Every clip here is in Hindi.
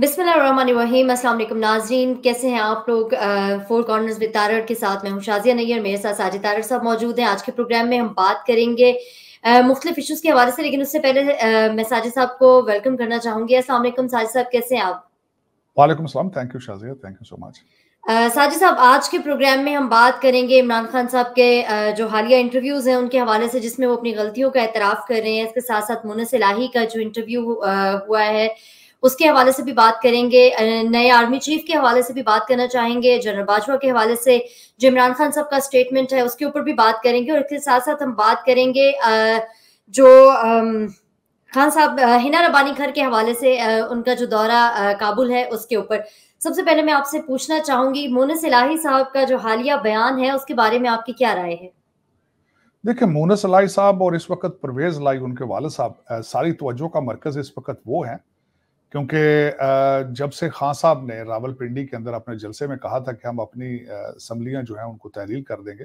बिस्मिल्लाम अस्सलाम नाजरीन कैसे हैं आप लोग फोर कॉर्नर्स विद तारड़ के साथ मैं हूं शाजिया नैयर मेरे साथ साजिद तारड़ साहब मौजूद हैं आज के प्रोग्राम में हम बात करेंगे मुख्तलिफ इशूज़ के हवाले से लेकिन उससे पहले आ, मैं साजिद साहब को वेलकम करना चाहूँगी असलम साजिद साहब कैसे हैं आप वालेकुम सलाम thank you Shazia thank you so much Sajid साहब आज के प्रोग्राम में हम बात करेंगे इमरान खान साहब के जो हालिया इंटरव्यूज़ हैं उनके हवाले से जिसमें वो अपनी गलतियों का एतराफ़ कर रहे हैं इसके साथ साथ मुन लाही का जो इंटरव्यू हुआ है उसके हवाले से भी बात करेंगे नए आर्मी चीफ के हवाले से भी बात करना चाहेंगे जनरल बाजवा के हवाले से जो इमरान खान साहब का स्टेटमेंट है उसके ऊपर भी बात करेंगे और इसके साथ साथ हम बात करेंगे जो खान साहब हिना रबानी घर के हवाले से उनका जो दौरा काबुल है उसके ऊपर सबसे पहले मैं आपसे पूछना चाहूंगी मोनस इलाही साहब का जो हालिया बयान है उसके बारे में आपकी क्या राय है देखिए मोनस इलाही साहब और इस वक्त परवेज लाई उनके वाले साहब सारी तवज्जो का मरकज इस वक्त वो है क्योंकि जब से खां साहब ने रावल पिंडी के अंदर अपने जलसे में कहा था कि हम अपनी असम्बलियाँ जो हैं उनको तहरील कर देंगे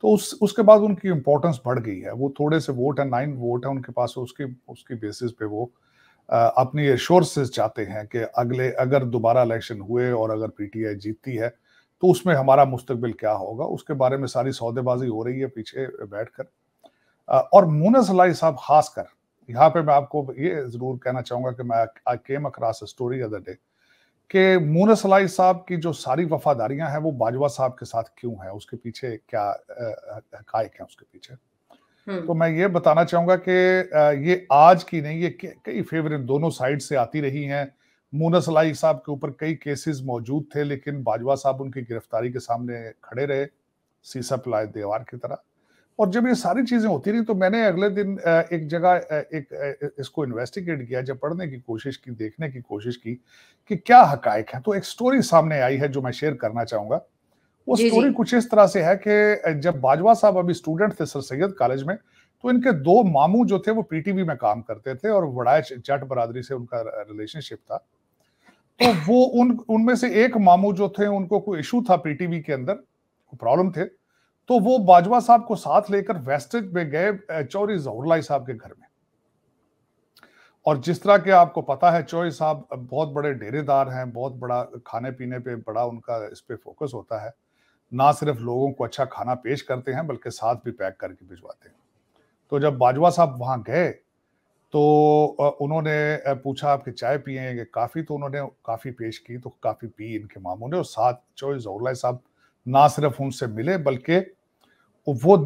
तो उस उसके बाद उनकी इम्पोर्टेंस बढ़ गई है वो थोड़े से वोट हैं नाइन वोट हैं उनके पास उसकी उसकी बेसिस पे वो आ, अपनी एश्योरसेस चाहते हैं कि अगले अगर दोबारा इलेक्शन हुए और अगर पीटीआई जीतती है तो उसमें हमारा मुस्तबिल क्या होगा उसके बारे में सारी सौदेबाजी हो रही है पीछे बैठ कर और मोना सलाई साहब खास कर यहाँ पे मैं आपको ये जरूर कहना चाहूंगा कि मैं I came across story other day कि मून सलाई साहब की जो सारी वफादारियां हैं वो बाजवा साहब के साथ क्यों है उसके पीछे क्या हकायक है उसके पीछे हम्म। तो मैं ये बताना चाहूंगा कि ये आज की नहीं ये कई फेवरेट दोनों साइड से आती रही हैं मूनस लाई साहब के ऊपर कई केसेस मौजूद थे लेकिन बाजवा साहब उनकी गिरफ्तारी के सामने खड़े रहे सीसा पिलाए देवार की तरह और जब ये सारी चीजें होती रही तो मैंने अगले दिन एक जगह एक इसको इन्वेस्टिगेट किया जब पढ़ने की कोशिश की देखने की कोशिश की कि क्या हकायक है तो एक स्टोरी सामने आई है जो मैं शेयर करना चाहूंगा वो जी स्टोरी जी। कुछ इस तरह से है कि जब बाजवा साहब अभी स्टूडेंट थे सर सैयद कॉलेज में तो इनके दो मामू जो थे वो पीटीवी में काम करते थे और बड़ा जट बरादरी से उनका रिलेशनशिप था तो वो उन उनमें से एक मामू जो थे उनको कोई इशू था पीटीवी के अंदर प्रॉब्लम थे तो वो बाजवा साहब को साथ लेकर वेस्टेज में गए चौरी जहरलाई साहब के घर में और जिस तरह के आपको पता है चौरी साहब बहुत बड़े डेरेदार हैं बहुत बड़ा खाने पीने पे बड़ा उनका इस पे फोकस होता है ना सिर्फ लोगों को अच्छा खाना पेश करते हैं बल्कि साथ भी पैक करके भिजवाते हैं तो जब बाजवा साहब वहाँ गए तो उन्होंने पूछा आपके चाय पिए काफ़ी तो उन्होंने काफ़ी पेश की तो काफ़ी पी इनके मामों ने और साथ चौरी जहरलाई साहब ना सिर्फ उनसे मिले बल्कि वो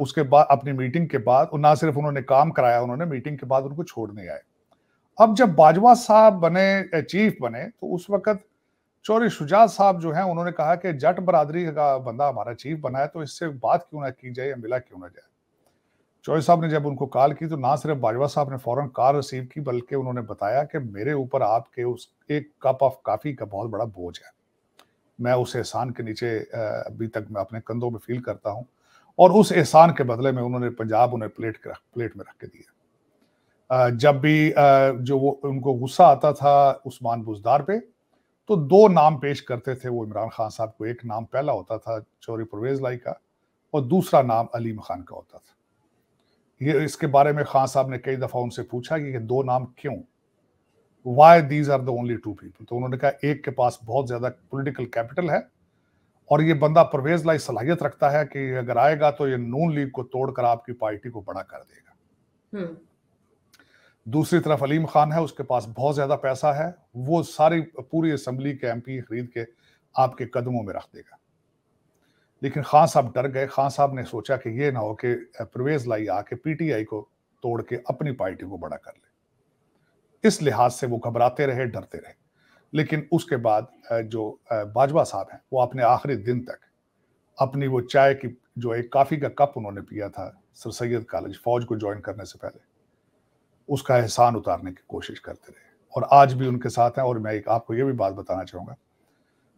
उसके बाद अपनी मीटिंग के बाद ना सिर्फ उन्होंने काम कराया उन्होंने मीटिंग के बाद उनको छोड़ने आए अब जब बाजवा साहब बने चीफ बने तो उस वक्त चौरी शुजात साहब जो हैं उन्होंने कहा कि जट बरादरी का बंदा हमारा चीफ बना है तो इससे बात क्यों ना की जाए या मिला क्यों ना जाए चौरी साहब ने जब उनको कॉल की तो ना सिर्फ बाजवा साहब ने फौरन कार रिसीव की बल्कि उन्होंने बताया कि मेरे ऊपर आपके उस एक कप ऑफ काफ़ी का बहुत बड़ा बोझ है मैं उस एहसान के नीचे अभी तक मैं अपने कंधों में फील करता हूँ और उस एहसान के बदले में उन्होंने पंजाब उन्हें प्लेट के प्लेट में रख के दिया जब भी जो वो उनको गुस्सा आता था उस्मान बुजदार पे तो दो नाम पेश करते थे वो इमरान खान साहब को एक नाम पहला होता था चौरी परवेज लाई का और दूसरा नाम अलीम खान का होता था ये इसके बारे में खान साहब ने कई दफ़ा उनसे पूछा कि ये दो नाम क्यों why these are the only two people तो उन्होंने कहा एक के पास बहुत ज़्यादा पोलिटिकल कैपिटल है और ये बंदा परवेज लाई सलाहियत रखता है कि अगर आएगा तो ये नून लीग को तोड़कर आपकी पार्टी को बड़ा कर देगा हम्म। दूसरी तरफ अलीम खान है उसके पास बहुत ज्यादा पैसा है वो सारी पूरी असम्बली के एमपी खरीद के आपके कदमों में रख देगा लेकिन खान साहब डर गए खान साहब ने सोचा कि ये ना हो कि परवेज लाई आके पीटीआई को तोड़ के अपनी पार्टी को बड़ा कर ले इस लिहाज से वो घबराते रहे डरते रहे लेकिन उसके बाद जो बाजवा साहब हैं वो अपने आखिरी दिन तक अपनी वो चाय की जो एक काफ़ी का कप उन्होंने पिया था सर सैद कॉलेज फौज को ज्वाइन करने से पहले उसका एहसान उतारने की कोशिश करते रहे और आज भी उनके साथ हैं और मैं एक आपको ये भी बात बताना चाहूँगा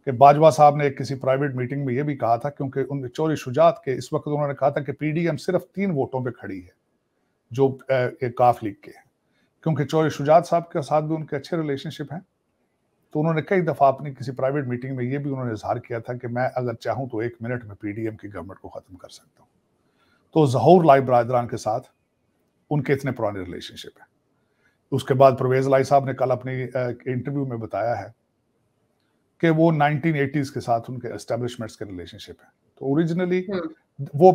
कि बाजवा साहब ने एक किसी प्राइवेट मीटिंग में ये भी कहा था क्योंकि उन चोरी शुजात के इस वक्त उन्होंने कहा था कि पीडीएम सिर्फ तीन वोटों पर खड़ी है जो काफ लीग के हैं क्योंकि चौधरी शुजात साहब के साथ भी उनके अच्छे रिलेशनशिप हैं तो उन्होंने कई दफ़ा अपनी किसी प्राइवेट मीटिंग में ये भी उन्होंने इजहार किया था कि मैं अगर चाहूँ तो एक मिनट में पीडीएम की गवर्नमेंट को ख़त्म कर सकता हूँ तो जहूर लाई बरदरान के साथ उनके इतने पुराने रिलेशनशिप हैं उसके बाद परवेज लाई साहब ने कल अपनी इंटरव्यू में बताया है कि वो एटीज के साथ उनके एस्टेब्लिशमेंट्स के रिलेशनशिप है तो ओरिजिनली हम्म। वो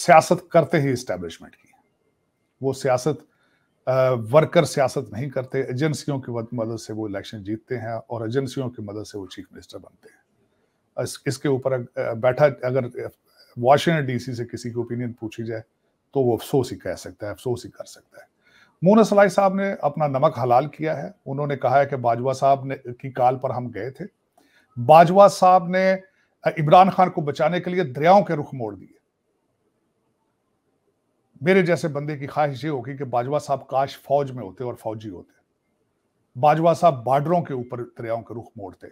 सियासत करते ही इस्टेब्लिशमेंट की वो सियासत वर्कर सियासत नहीं करते एजेंसियों की मदद से वो इलेक्शन जीतते हैं और एजेंसियों की मदद से वो चीफ मिनिस्टर बनते हैं इसके ऊपर बैठा अगर वाशिंगटन डीसी से किसी की ओपिनियन पूछी जाए तो वो अफसोस ही कह सकता है अफसोस ही कर सकता है मोना सलाई साहब ने अपना नमक हलाल किया है उन्होंने कहा है कि बाजवा साहब ने की काल पर हम गए थे बाजवा साहब ने इमरान खान को बचाने के लिए दरियाओं के रुख मोड़ दिए मेरे जैसे बंदे की ख्वाहिश ये होगी कि बाजवा साहब काश फौज में होते और फौजी होते बाजवा साहब बार्डरों के ऊपर दरियाओं के रुख मोड़ते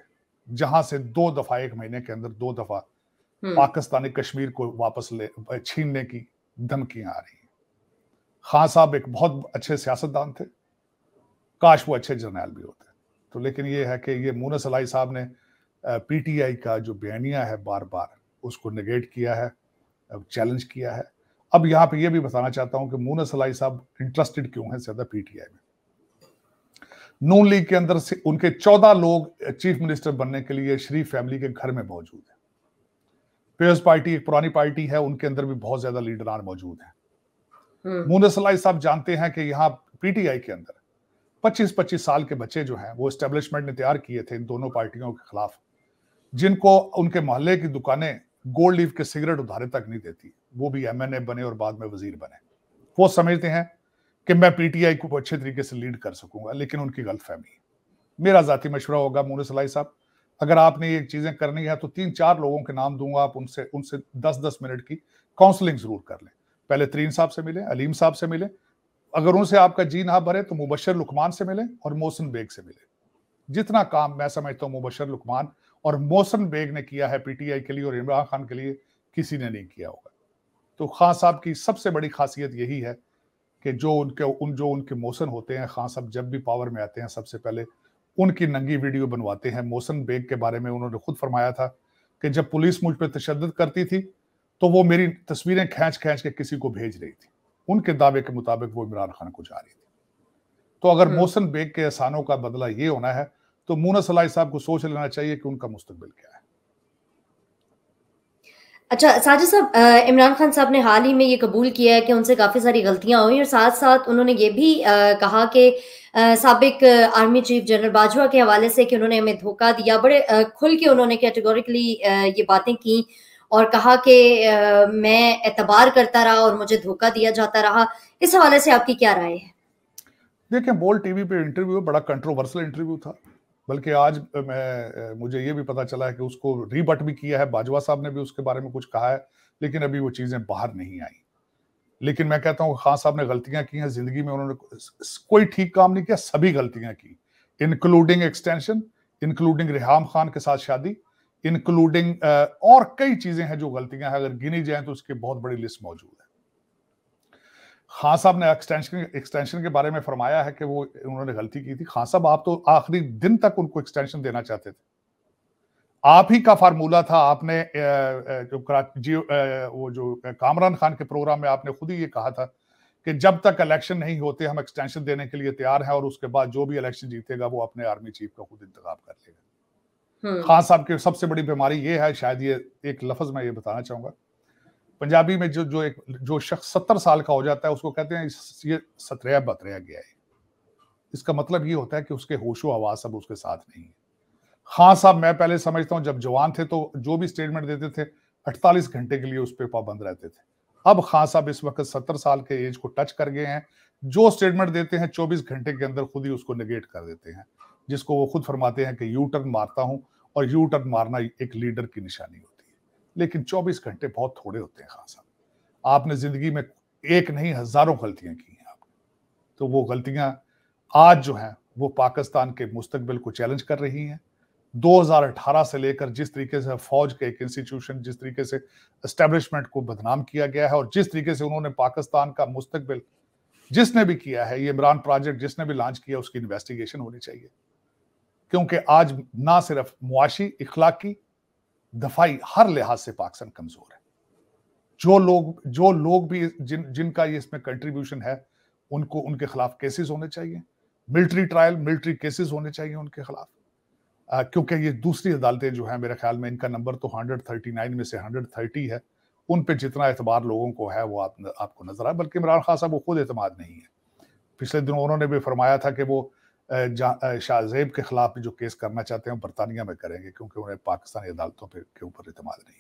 जहां से दो दफा एक महीने के अंदर दो दफा हम्म। पाकिस्तानी कश्मीर को वापस ले छीनने की धमकियां आ रही हैं खान साहब एक बहुत अच्छे सियासतदान थे काश वो अच्छे जर्नैल भी होते तो लेकिन ये है कि ये मोनस अलाई साहब ने पीटीआई का जो बयानिया है बार बार उसको निगेट किया है चैलेंज किया है अब यहां पे ये भी बताना चाहता हूं कि मून सलाई साहब इंटरेस्टेड क्यों हैं ज्यादा पीटीआई में नून लीग के अंदर से उनके चौदह लोग चीफ मिनिस्टर बनने के लिए शरीफ फैमिली के घर में मौजूद है पीएस पार्टी एक पुरानी पार्टी है उनके अंदर भी बहुत ज्यादा लीडरान मौजूद है हम्म। मून सलाई साहब जानते हैं कि यहाँ पीटीआई के अंदर 25-25 साल के बच्चे जो हैं वो स्टेब्लिशमेंट ने तैयार किए थे इन दोनों पार्टियों के खिलाफ जिनको उनके मोहल्ले की दुकानें गोल्ड लीफ के सिगरेट उधारे तक नहीं देती वो भी एम बने और बाद में वजीर बने वो समझते हैं कि मैं पीटीआई को अच्छे तरीके से लीड कर सकूंगा लेकिन उनकी गलत फहमी है मेरा ज़ाती मशवरा होगा मोन सलाई साहब अगर आपने ये चीज़ें करनी है तो तीन चार लोगों के नाम दूंगा आप उनसे उनसे दस दस मिनट की काउंसलिंग ज़रूर कर लें पहले तरीन साहब से मिले अलीम साहब से मिले अगर उनसे आपका जी ना भरे तो मुबशर लुकमान से मिले और मोहसिन बेग से मिले जितना काम मैं समझता हूँ मुबशर लुकमान और मोहसिन बेग ने किया है पीटीआई के लिए और इमरान खान के लिए किसी ने नहीं किया होगा तो खान साहब की सबसे बड़ी खासियत यही है कि जो उनके उन जो उनके मोशन होते हैं खान साहब जब भी पावर में आते हैं सबसे पहले उनकी नंगी वीडियो बनवाते हैं मोशन बेग के बारे में उन्होंने खुद फरमाया था कि जब पुलिस मुझ पर तशद करती थी तो वो मेरी तस्वीरें खींच खींच के किसी को भेज रही थी उनके दावे के मुताबिक वो इमरान खान को जा रही थी तो अगर हम्म। मोशन बेग के एहसानों का बदला ये होना है तो मूनस सलाई साहब को सोच लेना चाहिए कि उनका मुस्तबिल क्या है अच्छा साजिद साहब इमरान खान साहब ने हाल ही में ये कबूल किया है कि उनसे काफ़ी सारी गलतियां हुई और साथ साथ उन्होंने ये भी आ, कहा कि सबक आर्मी चीफ जनरल बाजवा के हवाले से कि उन्होंने हमें धोखा दिया बड़े आ, खुल के उन्होंने कैटेगोरिकली ये बातें की और कहा कि मैं एतबार करता रहा और मुझे धोखा दिया जाता रहा इस हवाले से आपकी क्या राय है देखिए बोल टीवी पे इंटरव्यू बड़ा कंट्रोवर्सल इंटरव्यू था बल्कि आज मैं मुझे ये भी पता चला है कि उसको रिबट भी किया है बाजवा साहब ने भी उसके बारे में कुछ कहा है लेकिन अभी वो चीज़ें बाहर नहीं आई लेकिन मैं कहता हूँ खान साहब ने गलतियां की हैं जिंदगी में उन्होंने कोई ठीक काम नहीं किया सभी गलतियां की including extension including Reham Khan के साथ शादी इंक्लूडिंग और कई चीजें हैं जो गलतियां हैं अगर गिनी जाए तो उसकी बहुत बड़ी लिस्ट मौजूद है खान हाँ साहब ने एक्सटेंशन एक्सटेंशन के बारे में फरमाया है कि वो उन्होंने गलती की थी खान हाँ साहब आप तो आखिरी दिन तक उनको एक्सटेंशन देना चाहते थे आप ही का फार्मूला था आपने जो जी वो जो कामरान खान के प्रोग्राम में आपने खुद ही ये कहा था कि जब तक इलेक्शन नहीं होते हम एक्सटेंशन देने के लिए तैयार हैं और उसके बाद जो भी इलेक्शन जीतेगा वो अपने आर्मी चीफ का खुद इंतजाम कर लेगा खान हम्म। हाँ साहब की सबसे बड़ी बीमारी ये है शायद ये एक लफज मैं ये बताना चाहूंगा पंजाबी में जो जो एक जो शख्स सत्तर साल का हो जाता है उसको कहते हैं ये सतरया बतरया गया है इसका मतलब ये होता है कि उसके होशो आवाज अब उसके साथ नहीं है हाँ साहब मैं पहले समझता हूँ जब जवान थे तो जो भी स्टेटमेंट देते थे 48 घंटे के लिए उस पर पाबंद रहते थे अब खान हाँ साहब इस वक्त सत्तर साल के एज को टच कर गए हैं जो स्टेटमेंट देते हैं चौबीस घंटे के अंदर खुद ही उसको निगेट कर देते हैं जिसको वो खुद फरमाते हैं कि यू टर्न मारता हूं और यू टर्न मारना एक लीडर की निशानी हो लेकिन 24 घंटे बहुत थोड़े होते हैं खान साहब आपने जिंदगी में एक नहीं हजारों गलतियां की हैं आपने तो वो गलतियां आज जो हैं वो पाकिस्तान के मुस्तबिल को चैलेंज कर रही हैं 2018 से लेकर जिस तरीके से फौज के एक इंस्टीट्यूशन जिस तरीके से इस्टेब्लिशमेंट को बदनाम किया गया है और जिस तरीके से उन्होंने पाकिस्तान का मुस्तबिल जिसने भी किया है ये इमरान प्रोजेक्ट जिसने भी लॉन्च किया उसकी इन्वेस्टिगेशन होनी चाहिए क्योंकि आज ना सिर्फ मुआशी इखलाकी दफाई हर लिहाज से पाकिस्तान कमजोर है जो लोग जो लोग भी जिन जिनका ये इसमें कंट्रीब्यूशन है उनको उनके खिलाफ केसेस होने चाहिए मिलिट्री ट्रायल मिलिट्री केसेस होने चाहिए उनके खिलाफ क्योंकि ये दूसरी अदालतें जो हैं मेरे ख्याल में इनका नंबर तो 139 में से 130 है उन पे जितना एतबार लोगों को है वो आप, आपको नजर आए बल्कि इमरान खान साहब को खुद अतमाद नहीं है पिछले दिनों उन्होंने भी फरमाया था कि वो शाहजेब के खिलाफ जो केस करना चाहते हैं बरतानिया में करेंगे क्योंकि उन्हें पाकिस्तानी अदालतों पर के ऊपर इतम नहीं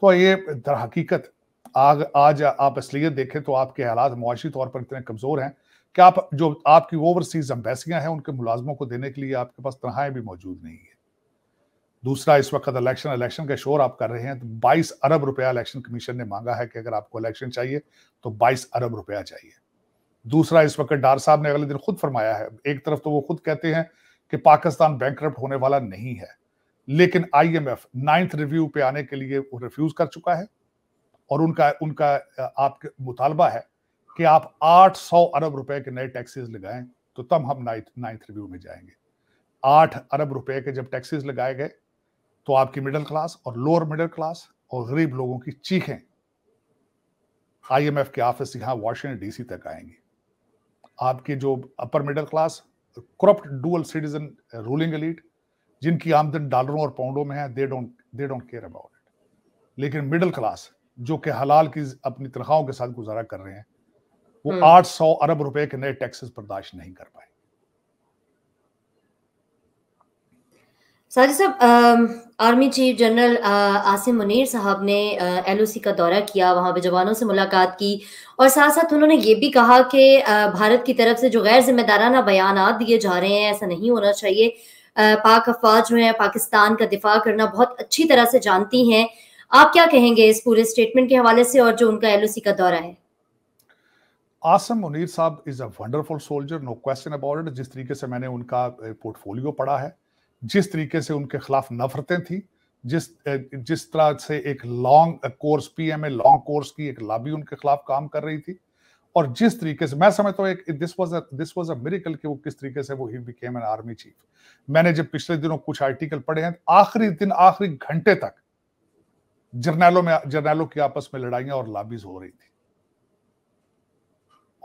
तो ये दर हकीकत आग आज आप असलियत देखें तो आपके हालात मुआशी तौर पर इतने कमज़ोर हैं कि आप जो आपकी ओवरसीज अम्बेसियाँ हैं उनके मुलाजमों को देने के लिए आपके पास तनख्वाहें भी मौजूद नहीं है दूसरा इस वक्त इलेक्शन इलेक्शन का शोर आप कर रहे हैं तो 22 अरब रुपया इलेक्शन कमीशन ने मांगा है कि अगर आपको इलेक्शन चाहिए तो 22 अरब रुपया चाहिए दूसरा इस वक्त डार साहब ने अगले दिन खुद फरमाया है एक तरफ तो वो खुद कहते हैं कि पाकिस्तान बैंक होने वाला नहीं है लेकिन आईएमएफ नाइन्थ रिव्यू पे आने के लिए रिफ्यूज कर चुका है और उनका उनका आप मुतालबा है कि आप 800 अरब रुपए के नए टैक्सेस लगाएं तो तब हम नाइन्थ नाइन्थ रिव्यू में जाएंगे आठ अरब रुपए के जब टैक्सेस लगाए गए तो आपकी मिडिल क्लास और लोअर मिडिल क्लास और गरीब लोगों की चीखें आईएमएफ के ऑफिस यहां वाशिंगटन डीसी तक आएंगे आपके जो upper middle class corrupt dual citizen ruling elite जिनकी आमदन डॉलरों और पाउंडों में है they don't they don't care about it लेकिन मिडिल क्लास जो कि हलाल की अपनी तनख्वाहों के साथ गुजारा कर रहे हैं वो 800 हम्म। अरब रुपए के नए टैक्सेस बर्दाश्त नहीं कर पाए साजी साहब army chief general Asim Munir साहब ने एलओसी का दौरा किया वहाँ पे जवानों से मुलाकात की और साथ साथ उन्होंने ये भी कहा कि भारत की तरफ से जो गैर जिम्मेदाराना बयान दिए जा रहे हैं ऐसा नहीं होना चाहिए पाक अफवाज जो है पाकिस्तान का दिफा करना बहुत अच्छी तरह से जानती हैं आप क्या कहेंगे इस पूरे स्टेटमेंट के हवाले से और जो उनका एल का दौरा है आसम मुनीर साहब is a wonderful soldier no question about it जिस तरीके से मैंने उनका पोर्टफोलियो पढ़ा है जिस तरीके से उनके खिलाफ नफरतें थी जिस जिस तरह से एक long course PMA long course की एक लाबी उनके खिलाफ काम कर रही थी और जिस तरीके से मैं समझता हूँ एक this was this was a miracle कि वो किस तरीके से वो ही बिकेम एन आर्मी चीफ मैंने जब पिछले दिनों कुछ आर्टिकल पढ़े हैं आखिरी दिन आखिरी घंटे तक जर्नैलों में जर्नैलों की आपस में लड़ाइयां और लाबीज हो रही थी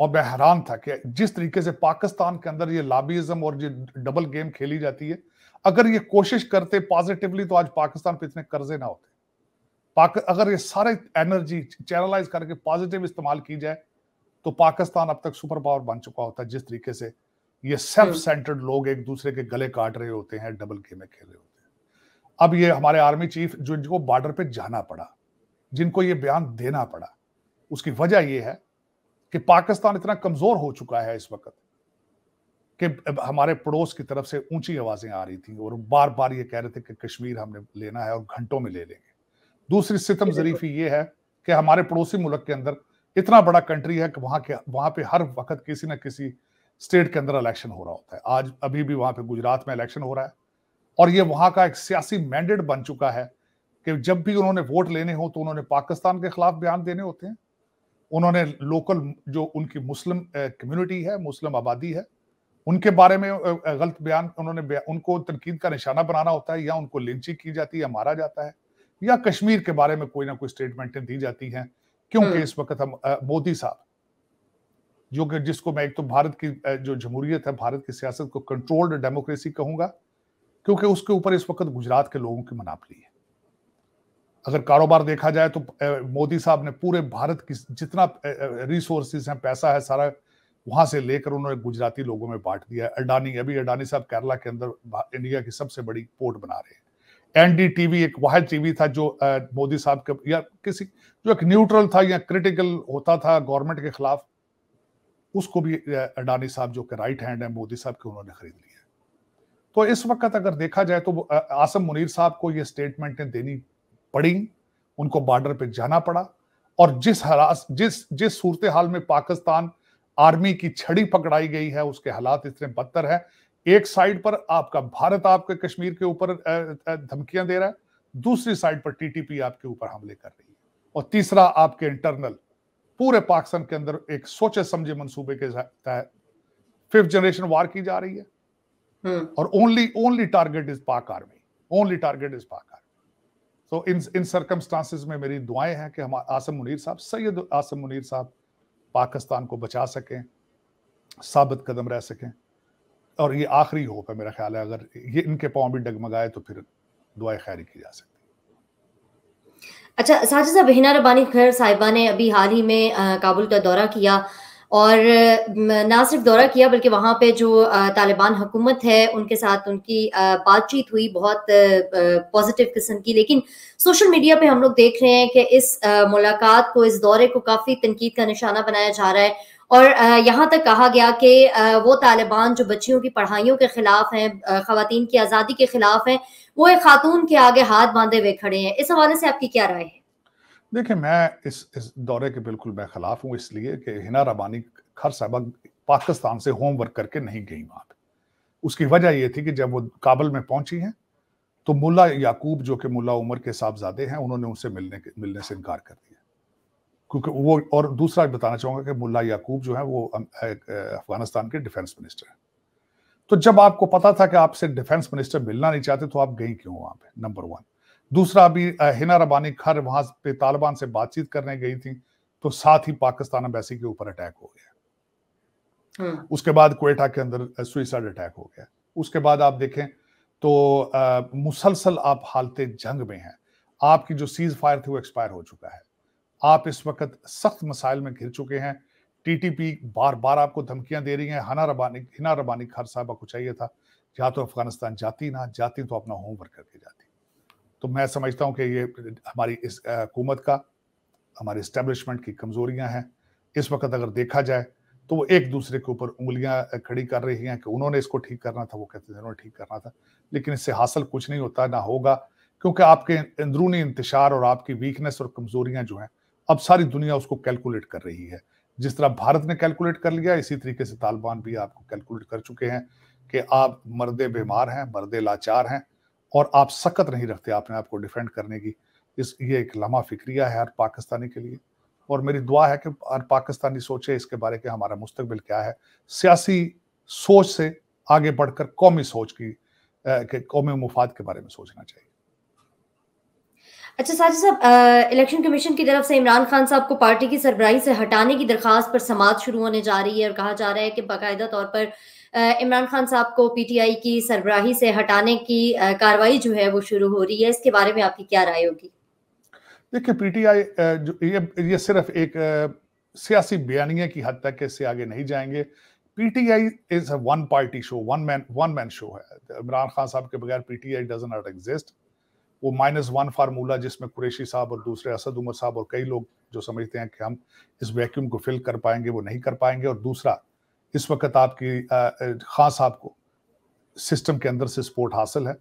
और मैं हैरान था कि जिस तरीके से पाकिस्तान के अंदर ये लाबीज़म और ये डबल गेम खेली जाती है अगर ये कोशिश करते पॉजिटिवली तो आज पाकिस्तान पे इतने कर्जे ना होते पाक अगर ये सारे एनर्जी चैनलाइज करके पॉजिटिव इस्तेमाल की जाए तो पाकिस्तान अब तक सुपर पावर बन चुका होता है जिस तरीके से ये सेल्फ सेंटर्ड लोग एक दूसरे के गले काट रहे होते हैं डबल गेमें खेल रहे होते हैं अब ये हमारे आर्मी चीफ जो जिनको बॉर्डर पे जाना पड़ा जिनको ये बयान देना पड़ा उसकी वजह यह है कि पाकिस्तान इतना कमजोर हो चुका है इस वक्त कि हमारे पड़ोस की तरफ से ऊंची आवाजें आ रही थी और बार बार ये कह रहे थे कि कश्मीर हमने लेना है और घंटों में ले लेंगे दूसरी सितम जरीफी ये है कि हमारे पड़ोसी मुल्क के अंदर इतना बड़ा कंट्री है कि वहां के वहां पे हर वक्त किसी ना किसी स्टेट के अंदर इलेक्शन हो रहा होता है आज अभी भी वहाँ पे गुजरात में इलेक्शन हो रहा है और ये वहां का एक सियासी मैंडेट बन चुका है कि जब भी उन्होंने वोट लेने हो तो उन्होंने पाकिस्तान के खिलाफ बयान देने होते हैं उन्होंने लोकल जो उनकी मुस्लिम कम्युनिटी है मुस्लिम आबादी है उनके बारे में गलत बयान उन्होंने उनको तनकीद का निशाना बनाना होता है या उनको लिंची की जाती है या मारा जाता है या कश्मीर के बारे में कोई ना कोई स्टेटमेंटें दी जाती हैं क्योंकि हम्म। इस वक्त हम मोदी साहब जो कि जिसको मैं एक तो भारत की जो जमहूरियत है भारत की सियासत को कंट्रोल्ड डेमोक्रेसी कहूंगा क्योंकि उसके ऊपर इस वक्त गुजरात के लोगों की मनापली है अगर कारोबार देखा जाए तो मोदी साहब ने पूरे भारत की जितना रिसोर्सेज हैं पैसा है सारा वहां से लेकर उन्होंने गुजराती लोगों में बांट दिया है अडानी अभी अडानी साहब केरला के अंदर इंडिया की सबसे बड़ी पोर्ट बना रहे हैं एनडी टीवी एक वह टीवी था जो मोदी साहब के या किसी जो एक न्यूट्रल था या क्रिटिकल होता था गवर्नमेंट के खिलाफ उसको भी अडानी साहब जो कि राइट हैंड है मोदी साहब के उन्होंने खरीद लिया तो इस वक्त अगर देखा जाए तो आसम मुनीर साहब को ये स्टेटमेंट देनी पड़ी उनको बॉर्डर पे जाना पड़ा और जिस हरास जिस जिस सूरत हाल में पाकिस्तान आर्मी की छड़ी पकड़ाई गई है उसके हालात इतने बदतर हैं एक साइड पर आपका भारत आपके कश्मीर के ऊपर धमकियां दे रहा है दूसरी साइड पर टीटीपी आपके ऊपर हमले कर रही है और तीसरा आपके इंटरनल पूरे पाकिस्तान के अंदर एक सोचे समझे मंसूबे के तहत फिफ्थ जनरेशन वार की जा रही है हम्म। और only only target is Pak army only target is Pak army so in in circumstances में मेरी दुआएं हैं कि हम आसम मुनीर साहब सैयद आसम मुनीर साहब पाकिस्तान को बचा सकें साबित कदम रह सकें और ये आखिरी होप है मेरा ख्याल है अगर ये इनके पाँव भी डगमगाए तो फिर दुआएं खैर की जा सकती अच्छा साजिद साहब हिना रबानी खैर साहिबा ने अभी हाल ही में काबुल का दौरा किया और ना सिर्फ दौरा किया बल्कि वहाँ पे जो तालिबान हुकूमत है उनके साथ उनकी बातचीत हुई बहुत पॉजिटिव किस्म की लेकिन सोशल मीडिया पे हम लोग देख रहे हैं कि इस मुलाकात को इस दौरे को काफ़ी तनकीद का निशाना बनाया जा रहा है और यहाँ तक कहा गया कि वो तालिबान जो बच्चियों की पढ़ाइयों के खिलाफ हैं खातन की आज़ादी के खिलाफ हैं वो एक खातून के आगे हाथ बांधे हुए खड़े हैं इस हवाले से आपकी क्या राय है देखिए मैं इस इस दौरे के बिल्कुल बेखिलाफ हूँ इसलिए कि हिना रबानी खर साहबा पाकिस्तान से होमवर्क करके नहीं गई वहाँ पर उसकी वजह यह थी कि जब वो काबुल में पहुंची हैं तो मुल्ला याकूब जो कि मुल्ला उमर के साहबजादे हैं उन्होंने उनसे मिलने मिलने से इनकार कर दिया क्योंकि वो और दूसरा बताना चाहूँगा कि मुल्ला याकूब जो है वो अफगानिस्तान के डिफेंस मिनिस्टर हैं तो जब आपको पता था कि आपसे डिफेंस मिनिस्टर मिलना नहीं चाहते तो आप गई क्यों वहाँ पे नंबर वन दूसरा अभी हिना रबानी खर वहां पे तालिबान से बातचीत करने गई थी तो साथ ही पाकिस्तान अम्बेसी के ऊपर अटैक हो गया हाँ। उसके बाद कोयटा के अंदर सुइसाइड अटैक हो गया उसके बाद आप देखें तो मुसलसल आप हालत जंग में हैं आपकी जो सीज फायर थी वो एक्सपायर हो चुका है आप इस वक्त सख्त मसाइल में घिर चुके हैं टीटीपी बार बार आपको धमकियां दे रही हैं हना रबानी हिना रबानी खर साहबा को चाहिए था या तो अफगानिस्तान जाती ना जाती तो अपना होमवर्क करके जाती तो मैं समझता हूँ कि ये हमारी इस हुकूमत का हमारे इस्टेब्लिशमेंट की कमजोरियां हैं इस वक्त अगर देखा जाए तो वो एक दूसरे के ऊपर उंगलियां खड़ी कर रही हैं कि उन्होंने इसको ठीक करना था वो कहते थे उन्होंने ठीक करना था लेकिन इससे हासिल कुछ नहीं होता ना होगा क्योंकि आपके अंदरूनी इंतशार और आपकी वीकनेस और कमजोरियां जो हैं अब सारी दुनिया उसको कैलकुलेट कर रही है जिस तरह भारत ने कैलकुलेट कर लिया इसी तरीके से तालिबान भी आपको कैलकुलेट कर चुके हैं कि आप मर्द बीमार हैं मर्द लाचार हैं और आप सख्त नहीं रखते अपने आप को डिफेंड करने की इस ये एक लम्हा फिक्रिया है हर पाकिस्तानी के लिए और मेरी दुआ है कि हर पाकिस्तानी सोचे इसके बारे कि हमारा मुस्तबिल क्या है सियासी सोच से आगे बढ़कर कौमी सोच की कौमी मुफाद के बारे में सोचना चाहिए अच्छा साजिद साहब इलेक्शन कमीशन की तरफ से इमरान खान साहब को पार्टी की सरबराही से हटाने की दरखास्त पर समाज शुरू होने जा रही है और कहा जा रहा है कि बाकायदा तौर पर इमरान खान साहब को पीटीआई की सरबराही से हटाने की कार्रवाई जो है वो शुरू हो रही है इसके बारे में आपकी क्या राय होगी देखिए पीटीआई जो ये ये सिर्फ एक सियासी बयानिया की हद तक इससे आगे नहीं जाएंगे PTI is a one party show one man one man show है इमरान खान साहब के बगैर पीटीआई डजन नॉट एग्जिस्ट वो माइनस वन फार्मूला जिसमें कुरेशी साहब और दूसरे असद उमर साहब और कई लोग जो समझते हैं कि हम इस वैक्यूम को फिल कर पाएंगे वो नहीं कर पाएंगे और दूसरा इस वक्त आपकी खास साहब को सिस्टम के अंदर से सपोर्ट हासिल है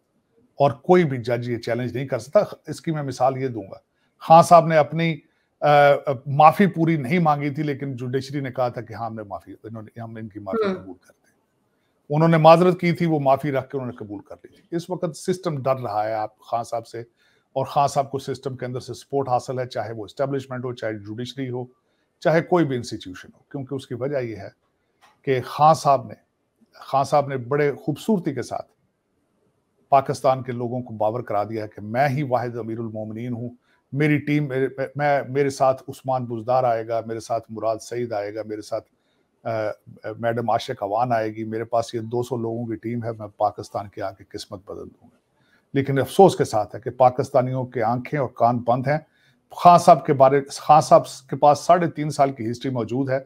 और कोई भी जज ये चैलेंज नहीं कर सकता इसकी मैं मिसाल ये दूंगा खान साहब ने अपनी आ, माफी पूरी नहीं मांगी थी लेकिन जुडिशरी ने कहा था कि हाँ हमने माफी इन्होंने हम इनकी माफी हम्म। कबूल कर दी उन्होंने माजरत की थी वो माफी रख के उन्होंने कबूल कर ली थी इस वक्त सिस्टम डर रहा है आप खान साहब से और खान साहब को सिस्टम के अंदर से सपोर्ट हासिल है चाहे वो इस्टेब्लिशमेंट हो चाहे जुडिशरी हो चाहे कोई भी इंस्टीट्यूशन हो क्योंकि उसकी वजह यह है कि खां साहब ने खां साहब ने बड़े खूबसूरती के साथ पाकिस्तान के लोगों को बावर करा दिया कि मैं ही वाहिद अमीरमिन हूँ मेरी टीम मेरे, मैं मेरे साथ उस्मान बुजदार आएगा मेरे साथ मुराद सईद आएगा मेरे साथ आ, मैडम आशिक अवान आएगी मेरे पास ये 200 लोगों की टीम है मैं पाकिस्तान के आंखें किस्मत बदल दूंगा लेकिन अफसोस के साथ है कि पाकिस्तानियों के आंखें और कान बंद हैं खां साहब के बारे खां साहब के पास साढ़े तीन साल की हिस्ट्री मौजूद है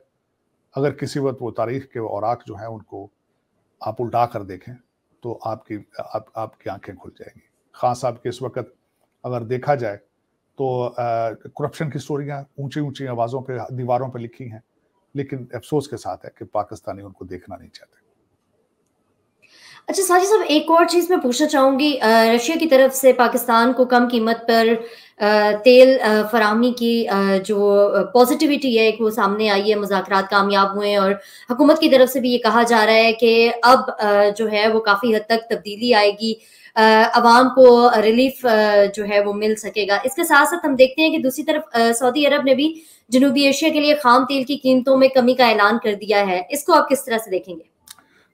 अगर किसी वक्त वो तारीख के औराक जो हैं उनको आप उल्टा कर देखें तो आपकी आप आपकी आंखें खुल जाएंगी खान साहब के इस वक्त अगर देखा जाए तो करप्शन की स्टोरियाँ ऊंची ऊंची आवाज़ों पे दीवारों पे लिखी हैं लेकिन अफसोस के साथ है कि पाकिस्तानी उनको देखना नहीं चाहते अच्छा साजी साहब एक और चीज मैं पूछना चाहूंगी रशिया की तरफ से पाकिस्तान को कम कीमत पर तेल फरहमी की जो पॉजिटिविटी है एक वो सामने आई है मुजाकर कामयाब हुए हैं और हुकूमत की तरफ से भी ये कहा जा रहा है कि अब जो है वो काफ़ी हद तक तब्दीली आएगी आवाम को रिलीफ जो है वो मिल सकेगा इसके साथ साथ हम देखते हैं कि दूसरी तरफ सऊदी अरब ने भी जनूबी एशिया के लिए खाम तेल की कीमतों में कमी का ऐलान कर दिया है इसको आप किस तरह से देखेंगे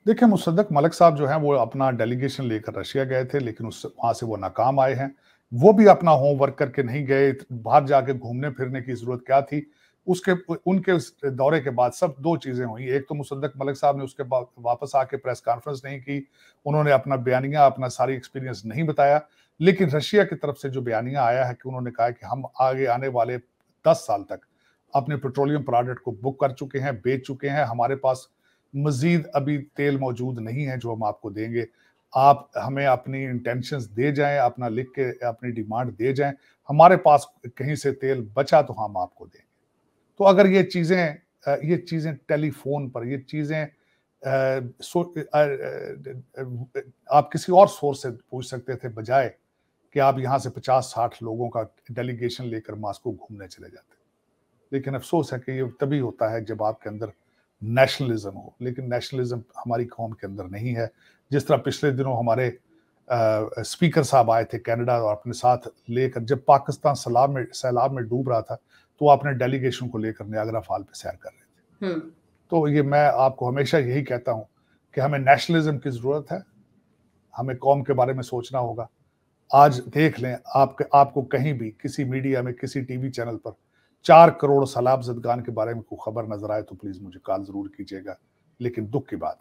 देखिए मुसद्दक मलिक साहब जो हैं वो अपना डेलीगेशन लेकर रशिया गए थे लेकिन उस वहाँ से वो नाकाम आए हैं वो भी अपना होमवर्क करके नहीं गए बाहर जाके घूमने फिरने की जरूरत क्या थी उसके उनके उस दौरे के बाद सब दो चीज़ें हुई एक तो मुसद्दक मलिक साहब ने उसके बाद वापस आके प्रेस कॉन्फ्रेंस नहीं की उन्होंने अपना बयानिया अपना सारी एक्सपीरियंस नहीं बताया लेकिन रशिया की तरफ से जो बयानिया आया है कि उन्होंने कहा कि हम आगे आने वाले दस साल तक अपने पेट्रोलियम प्रोडक्ट को बुक कर चुके हैं बेच चुके हैं हमारे पास मजीद अभी तेल मौजूद नहीं है जो हम आपको देंगे आप हमें अपनी इंटेंशन दे जाएं अपना लिख के अपनी डिमांड दे जाएं हमारे पास कहीं से तेल बचा तो हम आपको देंगे तो अगर ये चीज़ें ये चीज़ें टेलीफोन पर ये चीज़ें आप किसी और सोर्स से पूछ सकते थे बजाय कि आप यहाँ से 50-60 लोगों का डेलीगेशन लेकर मास्को घूमने चले जाते लेकिन अफसोस है कि ये तभी होता है जब आपके अंदर नेशनलिज्म हो लेकिन नेशनलिज्म हमारी कौम के अंदर नहीं है जिस तरह पिछले दिनों हमारे आ, स्पीकर साहब आए थे कनाडा और अपने साथ लेकर जब पाकिस्तान सैलाब में सैलाब में डूब रहा था तो अपने डेलीगेशन को लेकर न्यागरा फाल पे सैर कर रहे थे हम्म। तो ये मैं आपको हमेशा यही कहता हूँ कि हमें नेशनलिज्म की ज़रूरत है हमें कौम के बारे में सोचना होगा आज देख लें आपके आपको कहीं भी किसी मीडिया में किसी टीवी चैनल पर चार करोड़ सलाब जदगान के बारे में कोई खबर नजर आए तो प्लीज़ मुझे कॉल ज़रूर कीजिएगा लेकिन दुख की बात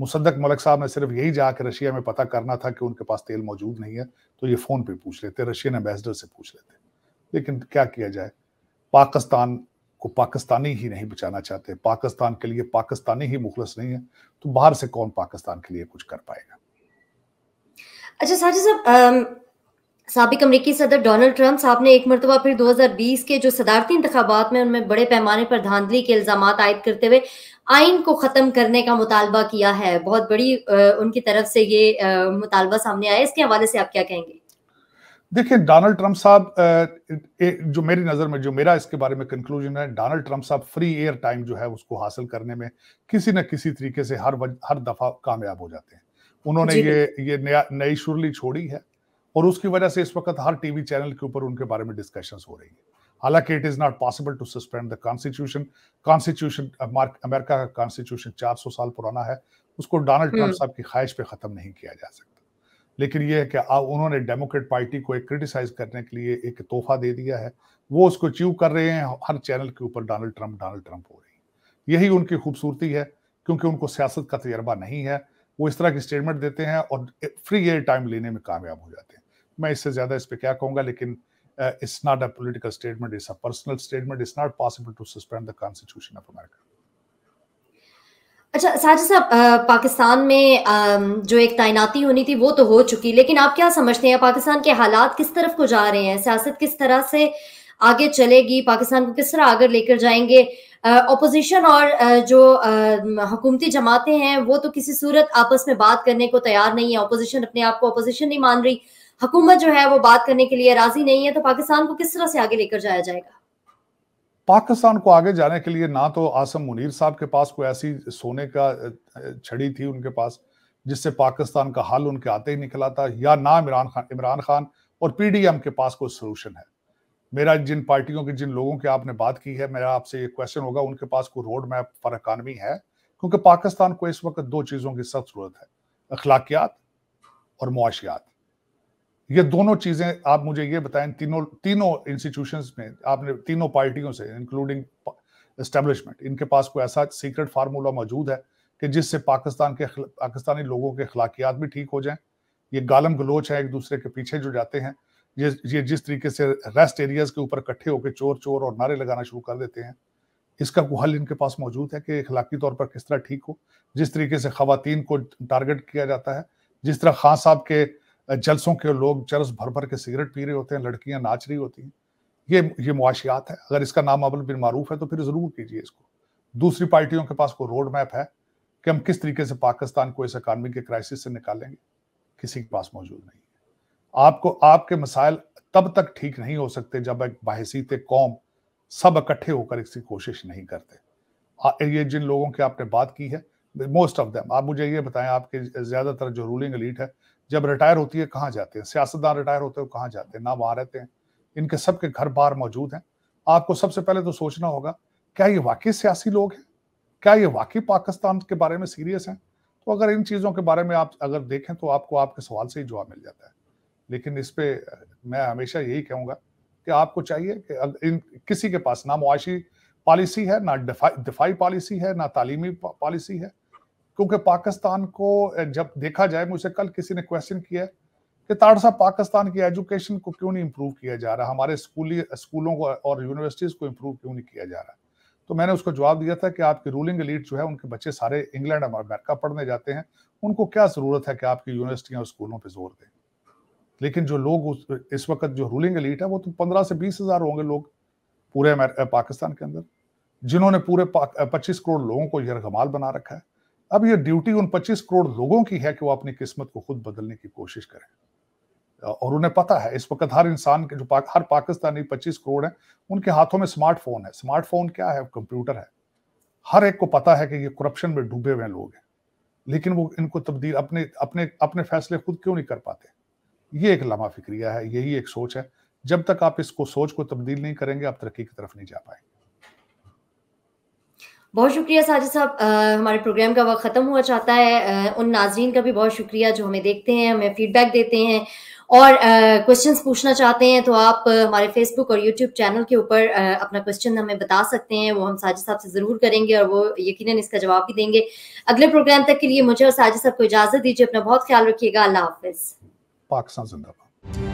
मुसद्दक मलिक साहब ने सिर्फ यही जाकर रशिया में पता करना था कि उनके पास तेल मौजूद नहीं है तो ये फ़ोन पे पूछ लेते रशियन एम्बेसडर से पूछ लेते लेकिन क्या किया जाए पाकिस्तान को पाकिस्तानी ही नहीं बचाना चाहते पाकिस्तान के लिए पाकिस्तानी ही मुखलस नहीं है तो बाहर से कौन पाकिस्तान के लिए कुछ कर पाएगा अच्छा साजिद साहब सबक अमरीकी सदर डोनल्ड ट्रंप साहब ने एक मरतबा फिर 2020 के जो सदारती इंतबात में उनमें बड़े पैमाने पर धांधली के इल्जाम आयद करते हुए आइन को ख़त्म करने का मुतालबा किया है बहुत बड़ी उनकी तरफ से ये मुतालबा सामने आया इसके हवाले से आप क्या कहेंगे देखिए डोनाल्ड ट्रंप साहब जो मेरी नज़र में जो मेरा इसके बारे में कंक्लूजन है डोनाल्ड ट्रंप साहब फ्री एयर टाइम जो है उसको हासिल करने में किसी न किसी तरीके से हर हर दफ़ा कामयाब हो जाते हैं उन्होंने ये ये नया नई शुरली छोड़ी है और उसकी वजह से इस वक्त हर टीवी चैनल के ऊपर उनके बारे में डिस्कशन हो रही है हालांकि it is not possible to suspend the constitution constitution America का कॉन्स्टिट्यूशन 400 साल पुराना है उसको डोनाल्ड हम्म। ट्रंप साहब की ख्वाहिश पे ख़त्म नहीं किया जा सकता लेकिन यह है कि उन्होंने डेमोक्रेट पार्टी को एक क्रिटिसाइज करने के लिए एक तोहफा दे दिया है वो उसको चीव कर रहे हैं हर चैनल के ऊपर डोनाल्ड ट्रंप डोनाल्ड ट्रंप हो रही है यही उनकी खूबसूरती है क्योंकि उनको सियासत का तजर्बा नहीं है वो इस तरह की स्टेटमेंट देते हैं और फ्री एयर टाइम लेने में कामयाब हो जाते हैं मैं इससे ज्यादा इस पर क्या कहूंगा लेकिन it's not a political statement it's a personal statement it's not possible to suspend the constitution of America अच्छा साजिद साहब पाकिस्तान में आ, जो एक तैनाती होनी थी वो तो हो चुकी लेकिन आप क्या समझते हैं पाकिस्तान के हालात किस तरफ को जा रहे हैं सियासत किस तरह से आगे चलेगी पाकिस्तान को किस तरह आगे लेकर जाएंगे ऑपोजिशन और आ, जो हकूमती जमातें हैं वो तो किसी सूरत आपस में बात करने को तैयार नहीं है ऑपोजिशन अपने आप को ऑपोजिशन नहीं मान रही हुकूमत जो है वो बात करने के लिए राजी नहीं है तो पाकिस्तान को किस तरह से आगे लेकर जाया जाएगा पाकिस्तान को आगे जाने के लिए ना तो आसम मुनीर साहब के पास कोई ऐसी सोने का छड़ी थी उनके पास जिससे पाकिस्तान का हाल उनके आते ही निकला था या ना इमरान खान इमरान खान और पीडीएम के पास कोई सोल्यूशन है मेरा जिन पार्टियों के जिन लोगों की आपने बात की है मेरा आपसे ये क्वेश्चन होगा उनके पास कोई रोड मैप फॉर इकानमी है क्योंकि पाकिस्तान को इस वक्त दो चीज़ों की सख्त जरूरत है अखलाकियात और मुआशियात ये दोनों चीजें आप मुझे ये बताएं तीनों तीनों इंस्टीट्यूशन में आपने तीनों पार्टियों से इंक्लूडिंग एस्टेब्लिशमेंट इनके पास कोई ऐसा सीक्रेट फार्मूला मौजूद है कि जिससे पाकिस्तान के पाकिस्तानी लोगों के अखलाकियात भी ठीक हो जाएं ये गालम गलोच है एक दूसरे के पीछे जो जाते हैं ये ये जिस तरीके से रेस्ट एरियाज के ऊपर इकट्ठे होकर चोर चोर और नारे लगाना शुरू कर देते हैं इसका कोई हल इनके पास मौजूद है कि अखलाकी तौर पर किस तरह ठीक हो जिस तरीके से खातन को टारगेट किया जाता है जिस तरह खान साहब के जलसों के लोग चरस भर भर के सिगरेट पी रहे होते हैं लड़कियां नाच रही होती हैं ये ये मुआशियात है अगर इसका नाम अबल बिन मारूफ है तो फिर ज़रूर कीजिए इसको दूसरी पार्टियों के पास कोई रोड मैप है कि हम किस तरीके से पाकिस्तान को इस अकानमी के क्राइसिस से निकालेंगे किसी के पास मौजूद नहीं है आपको आपके मसाइल तब तक ठीक नहीं हो सकते जब एक बाहसीत कौम सब इकट्ठे होकर इसकी कोशिश नहीं करते ये जिन लोगों की आपने बात की है मोस्ट ऑफ देम आप मुझे ये बताएं आपके ज़्यादातर जो रूलिंग लीड है जब रिटायर होती है कहाँ जाते हैं सियासतदान रिटायर होते हैं कहाँ जाते हैं ना वहाँ रहते हैं इनके सबके घर बार मौजूद हैं आपको सबसे पहले तो सोचना होगा क्या ये वाकई सियासी लोग हैं क्या ये वाकई पाकिस्तान के बारे में सीरियस हैं तो अगर इन चीज़ों के बारे में आप अगर देखें तो आपको आपके सवाल से ही जवाब मिल जाता है लेकिन इस पर मैं हमेशा यही कहूँगा कि आपको चाहिए कि इन किसी के पास ना मुआशी पॉलिसी है ना दिफाई पॉलिसी है ना तालीमी पॉलिसी है क्योंकि पाकिस्तान को जब देखा जाए मुझे कल किसी ने क्वेश्चन किया कि ताड़ साहब पाकिस्तान की एजुकेशन को क्यों नहीं इम्प्रूव किया जा रहा हमारे स्कूली स्कूलों को और यूनिवर्सिटीज़ को इम्प्रूव क्यों नहीं किया जा रहा तो मैंने उसको जवाब दिया था कि आपकी रूलिंग लीड जो है उनके बच्चे सारे इंग्लैंड और अमेरिका पढ़ने जाते हैं उनको क्या ज़रूरत है कि आपकी यूनिवर्सिटियाँ और स्कूलों पर जोर दें लेकिन जो लोग इस वक्त जो रूलिंग लीड है वो तो पंद्रह से बीस हज़ार होंगे लोग पूरे पाकिस्तान के अंदर जिन्होंने पूरे पच्चीस करोड़ लोगों को रखमाल बना रखा है अब ये ड्यूटी उन 25 करोड़ लोगों की है कि वो अपनी किस्मत को खुद बदलने की कोशिश करें और उन्हें पता है इस वक्त हर इंसान के जो पाक, हर पाकिस्तानी पच्चीस करोड़ है उनके हाथों में स्मार्टफोन है स्मार्टफोन क्या है कंप्यूटर है हर एक को पता है कि ये करप्शन में डूबे हुए लोग हैं लेकिन वो इनको तब्दील अपने अपने अपने फैसले खुद क्यों नहीं कर पाते ये एक लम्हा फिक्रिया है यही एक सोच है जब तक आप इसको सोच को तब्दील नहीं करेंगे आप तरक्की की तरफ नहीं जा पाएंगे बहुत शुक्रिया साजिद साहब हमारे प्रोग्राम का वक्त ख़त्म हुआ चाहता है आ, उन नाजरीन का भी बहुत शुक्रिया जो हमें देखते हैं हमें फीडबैक देते हैं और क्वेश्चंस पूछना चाहते हैं तो आप हमारे फेसबुक और यूट्यूब चैनल के ऊपर अपना क्वेश्चन हमें बता सकते हैं वो हम साजिद साहब से ज़रूर करेंगे और वो यकीनन इसका जवाब भी देंगे अगले प्रोग्राम तक के लिए मुझे और साजिद साहब को इजाज़त दीजिए अपना बहुत ख्याल रखिएगा अल्लाह हाफिज़ पाकिस्तान जिंदाबाद